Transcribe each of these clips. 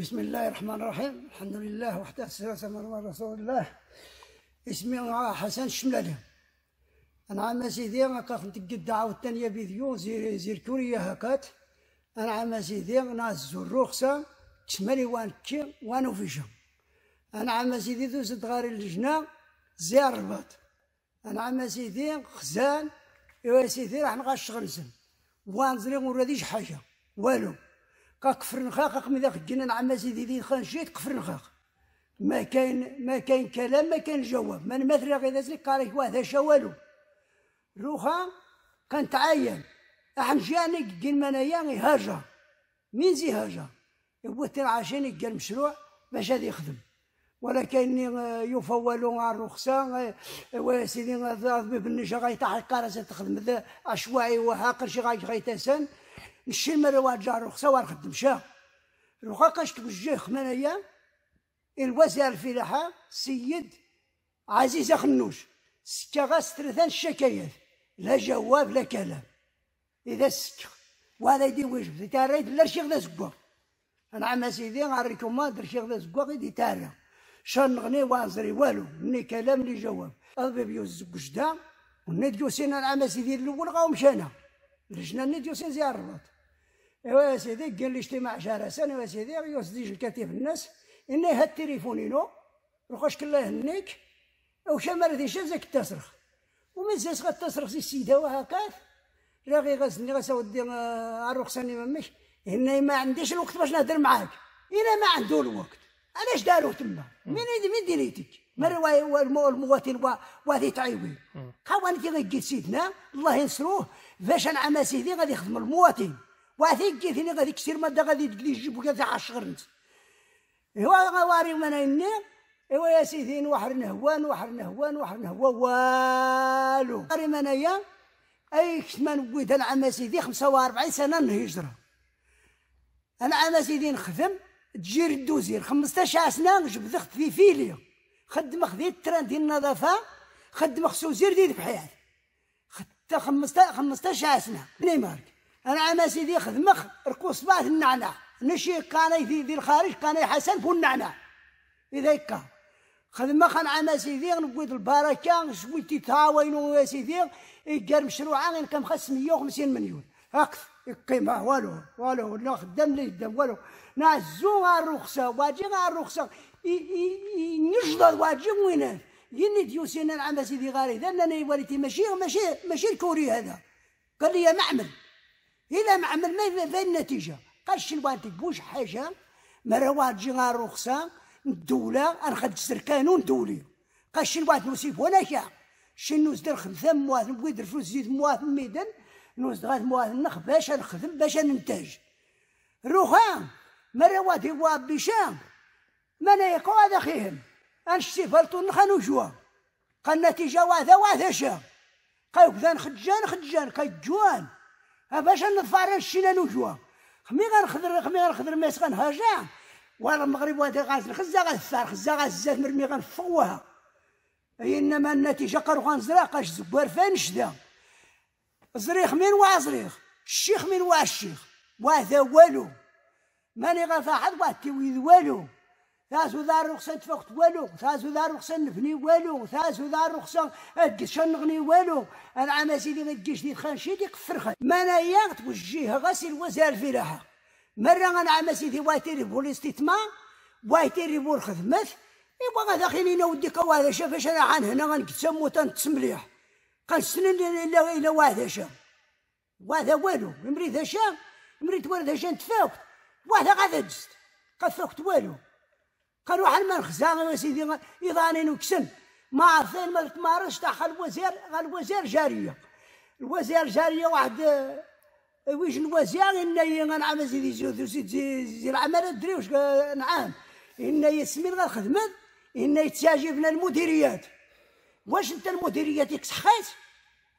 بسم الله الرحمن الرحيم الحمد لله وحده الصلاة والسلام رسول الله اسمي حسن الشملالي انا عام سيدي انا كنت قد عاود فيديو زير زير كوريا هكات انا عام سيدي انا رخصه تسمالي وان كي وانو وفيشا انا عام سيدي دوزت غاري اللجنة زيار الرباط انا عام سيدي خزان ايوا سيدي راح نغشغل زن وان زري حاجة والو كا كفر نخاق من ذاك الجنان عما زيدي ذي خان جيت كفر نخاق ما كاين ما كاين كلام ما كاين جواب من مثل غير ذلك قاريك واحد والو روخا كان تعاين احنا جاني قل منايا هاجا مين زي هاجا يبوت عاشيني قال مشروع باش هذا يخدم ولكن يفولوا على الرخصة وسيدي ضرب بالنجا غيتحقر تخدم عشوائي وهاقر شي غيتسن نشي مرة واحد جار وخصا واحد خدم شا الوقا قاش توجه خمانايا الوزير الفلاحة سيد عزيز خنوش سكا غاس ثلاثة الشكايات لا جواب لا كلام إذا سكا وهذا يدي في تارا لا شيخ ذا زكوا نعم سيدي نعريكم ما در شيخ ذا زكوا غيدي تارا شان نغني وازري والو مني كلام لي جواب أبي بيوز وجدا ونديو سينا العام سيدي الأول غاو مشانا لجنة نديو سين زيار الرباط ايوا سيدي قال لي اجتماع جرسان يا سيدي يوزديج الكتيف الناس اني هاد التليفون ينو رخاش كلا يهنيك او شمال ذي شازك تصرخ ومن زاس تصرخ زي السيدة وهكاك راغي غاسني غاساودي الرخصاني آه، مامك هنا ما عنديش الوقت باش نهدر معاك الا ما عنده الوقت علاش دارو تما من من ديريتك ما المواطن وهذه تعيوي قوانتي غير سيدنا الله ينصروه باش العمل سيدي غادي يخدم المواطن واثيك واثي هنا غادي كسير مادة غادي تقلي جيبو كذا عشر نت هو غواري وانا اني ايوا يا سيدي نوحر نهوان نوحر نهوان نوحر نهوا والو غواري من هيا اي نويت انا العام سيدي 45 سنة الهجرة انا العام سيدي نخدم تجير الدوزير 15 سنة جبدخت في فيليا خدم خديت تران ديال النظافة خدم خصو زير ديال بحياتي خدت 15 15 سنة نيمارك انا عما سيدي خدمخ ركو صباح النعناع نشي كان في ذي الخارج كان حسن فو النعناع اذا هكا خدمخ انا عما سيدي نقود البركه شويتي تاوينو يا سيدي يقال مشروع غير كم خاص 150 مليون اكثر القيمة والو والو لا خدام لا خدام والو نعزو الرخصة واجي الرخصة نجد واجي وين يني ديوسينا العام سيدي غاري لان انا ماشي ماشي ماشي الكوري هذا قال لي معمل الا ما عملنا ذا النتيجه قالش الوالد بوش حاجه مرة واحد جينا رخصة الدولة غنخدسر قانون دولي قالش الوالد نصيب وانا كاع شنو نزدر خمسة مواثن بويدر فلوس زيد مواثن ميدن نوز غاد مواثن نخ باش نخدم باش ننتج روخا مرة واحد هو بيشام ما انا يقوى هذا خيهم انشتي فلتو نخانو جوا قال النتيجة واذا واذا شا قال كذا نخجان خجان قال جوان باش نظفر الشينا نوجوا خمي غنخضر خمي غنخضر ماس غنهاجع ولا المغرب وادي غاز الخزة غاثار خزة غازات مرمي غنفوها انما النتيجة قالوا غنزرق قاش زبار فان شدا زريخ من واه زريخ الشيخ من واه الشيخ ذا والو ماني غنفحض واه تيويد والو ثاسو دار رخصة تفقت والو ثاسو دار رخصة نفني والو ثاس وذا رخصة شنغني والو انا عام سيدي ما تجيش دي شي دي خان ما انا يغت توجيه غسل وزير فلاحة مرة انا عام سيدي وايتيري بو استثماء وايتيري بول الخدمات ايوا غادا خيني نودي واحد شاف فاش انا عن هنا غنكتسم وتنتس مليح قنسن الا الا واحد شاف واحد والو مريت شاف مريت والد شاف تفاوت واحد غادا جست قال فاوت والو قالوا واحد من الخزان يا سيدي يضاني نكسن ما عارفين ما تمارش تاع الوزير الوزير جاريه الوزير جاريه واحد آه، ويش الوزير اني غنعمل سيدي زوز سيدي العمل الدري واش نعم نعام اني سمين غنخدم اني تجاجبنا المديريات واش انت المديريات يكسحيت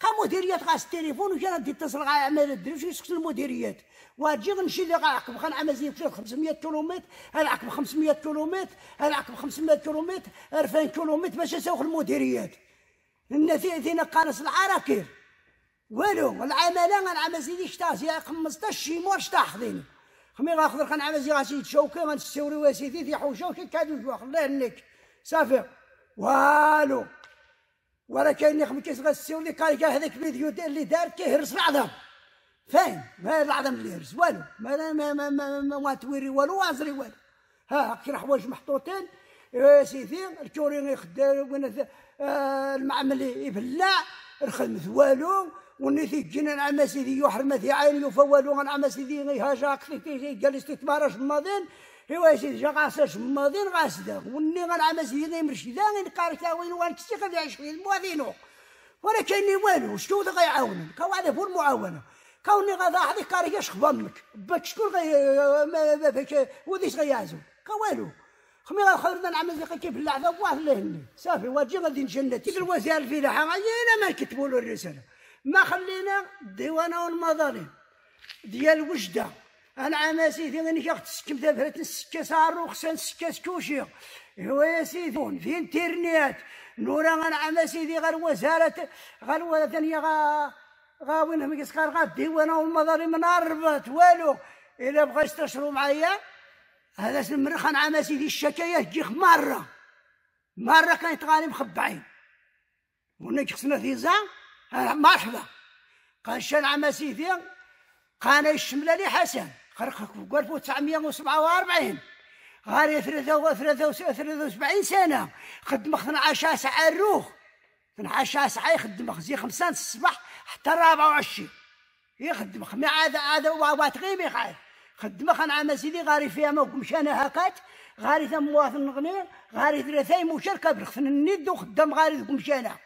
قا مديريات غا التليفون وجا غادي اتصل غا عمال الدروس يسكت المديريات واجي نمشي اللي غا عقب غنعقب غنعمل 500 كيلومتر عقب 500 كيلومتر عقب 500 كيلومتر 2000 كيلومتر باش نسوق المديريات النتيجه دينا قارص العراكير والو العماله غنعمل زيدي شتا زي 15 شي مور شتا حضيني خمي غا غاخذ غنعمل زي غاسي تشوكي غنستوري واسيدي في حوشه وكي كادو الله يهنيك صافي والو ولا كاين اللي خمي كيس اللي قال هذاك الفيديو اللي دار كيهرس العظم فين ما العظم اللي يهرس والو ما ما ما ما, ما, ما تويري والو وازري والو ها كي حوايج محطوطين اه، سيدي الكوري يخدم اه، المعمل يبلع الخدمة والو ونثي جينا عمسي ذي يحرم ذي عين يفول وان عمسي غي هاجاك في في جالس تتمارش ماضين إوا سيدي جا قاصر ماضين غاسدا وني غان عمسي مرشي لا غير قاركا وين وان كسي غادي عشرين مواذينو ولا كاين والو شتو ذا غيعاونن كاو هذا هو المعاونه كوني ضاحي كاري كاريا شخبامك باك شكون غي ما فيك وديش غيعزو والو خمي غنخرجنا نعمل لك كيف اللعبه واه لهني صافي واجي غادي نجنة كيف الوزير الفلاحه انا ما كتبوا له الرساله ما خلينا الديوانه والمظالم ديال وجده انا سيدي ثاني كي تسكم ذبرت السكه سارو خسان السكه سكوشي هو يا سيدي في انترنيت نورا انا عماسي سيدي غير وزاره غير وزاره غا غا وين هم كيسقار غا الديوانه والمظالم نار ربط والو الا بغيت تشرو معايا هذا المرخ انا عماسي سيدي الشكايه تجيك مره مره كانت غاني مخبعين ونجي خصنا فيزا مرحبا قال شان شنع سيدي قانا الشملة لي حسن خرقك 1947 غاري 73 سنة خدم 12 ساعة الروح 12 ساعة يخدم زي 5 الصباح حتى 24 يخدم مع هذا هذا واتغي ميقعد خدم خان خنعة مسيدي غاري فيها موكم شانا هاكات غاري ثم مواطن غني غاري ثلاثة مشاركة برخصن خفن النيد وخدام غاري ثم شانا